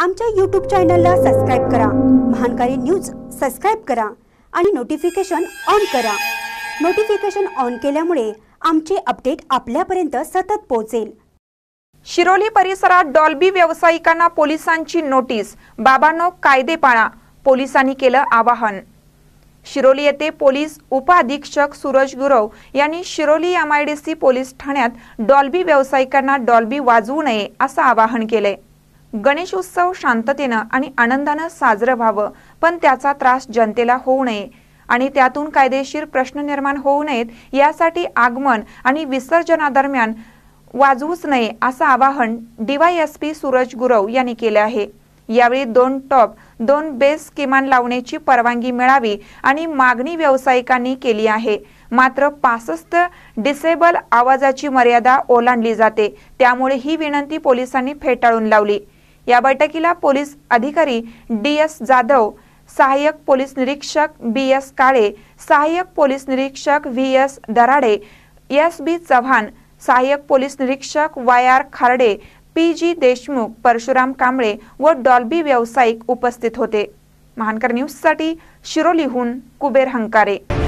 आमच्या यूट्यूब चॅनलला सबस्क्राईब करा महानकारी न्यूज सबस्क्राईब करा आणि नोटिफिकेशन ऑन करा नोटिफिकेशन ऑन केल्यामुळे आमचे अपडेट आपल्यापर्यंत सतत पोहोचेल शिरोली परिसरात डॉल्बी व्यावसायिकांना पोलिसांची नोटीस बाबांनो कायदे पाळा पोलिसांनी केलं आवाहन शिरोली येथे पोलीस उपअधीक्षक सूरज गुरव यांनी शिरोली एमआयडीसी पोलीस ठाण्यात डॉल्बी व्यावसायिकांना डॉल्बी वाजवू नये असं आवाहन केलंय गणेश उत्सव शांततेनं आणि आनंदानं साजरं व्हावं पण त्याचा त्रास जनतेला होऊ नये आणि त्यातून कायदेशीर प्रश्न निर्माण होऊ नयेत यासाठी आगमन आणि विसर्जनादरम्यान वाजवूच नये असं आवाहन डीवायएसपी सूरज गुरव यांनी केले आहे यावेळी दोन टॉप दोन बेस किमान लावण्याची परवानगी मिळावी आणि मागणी व्यावसायिकांनी केली आहे मात्र पासष्ट डिसेबल आवाजाची मर्यादा ओलांडली जाते त्यामुळे ही विनंती पोलिसांनी फेटाळून लावली या बैठकीला पोलीस अधिकारी डी एस जाधव सहाय्यक पोलीस निरीक्षक बी एस काळे सहाय्यक पोलीस निरीक्षक V S Darade S B Chavan सहाय्यक पोलीस निरीक्षक Y R Kharade P G Deshmukh Parshuram Kamble व डॉल्बी व्यावसायिक उपस्थित होते महानकर न्यूजसाठी शिरोलीहून कुबेर हंकारे